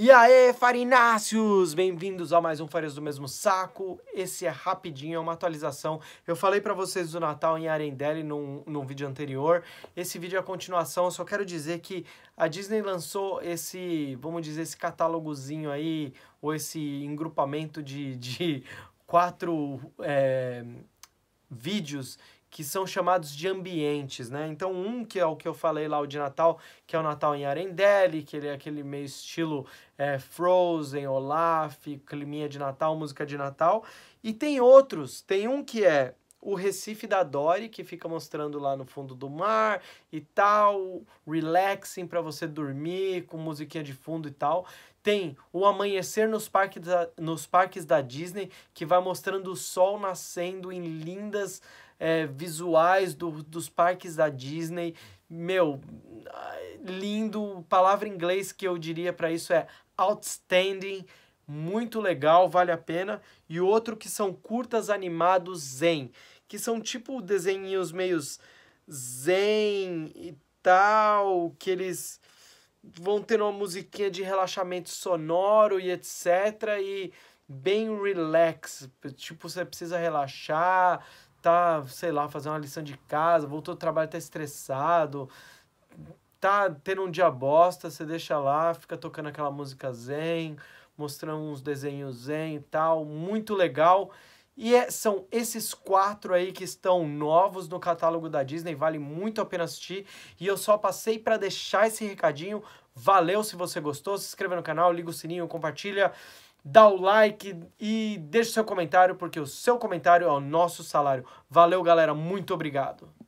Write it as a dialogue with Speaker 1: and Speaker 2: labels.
Speaker 1: E aí, farináceos! Bem-vindos a mais um Farias do Mesmo Saco. Esse é rapidinho, é uma atualização. Eu falei para vocês do Natal em Arendelle num, num vídeo anterior. Esse vídeo é a continuação. Eu só quero dizer que a Disney lançou esse, vamos dizer, esse catálogozinho aí, ou esse engrupamento de, de quatro é, vídeos que são chamados de ambientes, né? Então, um que é o que eu falei lá, o de Natal, que é o Natal em Arendelle, que ele é aquele meio estilo é, Frozen, Olaf, climinha de Natal, música de Natal. E tem outros, tem um que é o Recife da Dory, que fica mostrando lá no fundo do mar e tal, relaxing para você dormir com musiquinha de fundo e tal. Tem o amanhecer nos parques, da, nos parques da Disney, que vai mostrando o sol nascendo em lindas é, visuais do, dos parques da Disney. Meu, lindo, palavra em inglês que eu diria para isso é outstanding muito legal, vale a pena, e outro que são curtas animados zen, que são tipo desenhinhos meio zen e tal, que eles vão ter uma musiquinha de relaxamento sonoro e etc, e bem relax, tipo você precisa relaxar, tá, sei lá, fazer uma lição de casa, voltou do trabalho, tá estressado, tá tendo um dia bosta, você deixa lá, fica tocando aquela música zen, mostrando uns desenhos zen e tal, muito legal. E é, são esses quatro aí que estão novos no catálogo da Disney, vale muito a pena assistir. E eu só passei para deixar esse recadinho. Valeu se você gostou, se inscreva no canal, liga o sininho, compartilha, dá o like e deixa o seu comentário, porque o seu comentário é o nosso salário. Valeu, galera, muito obrigado.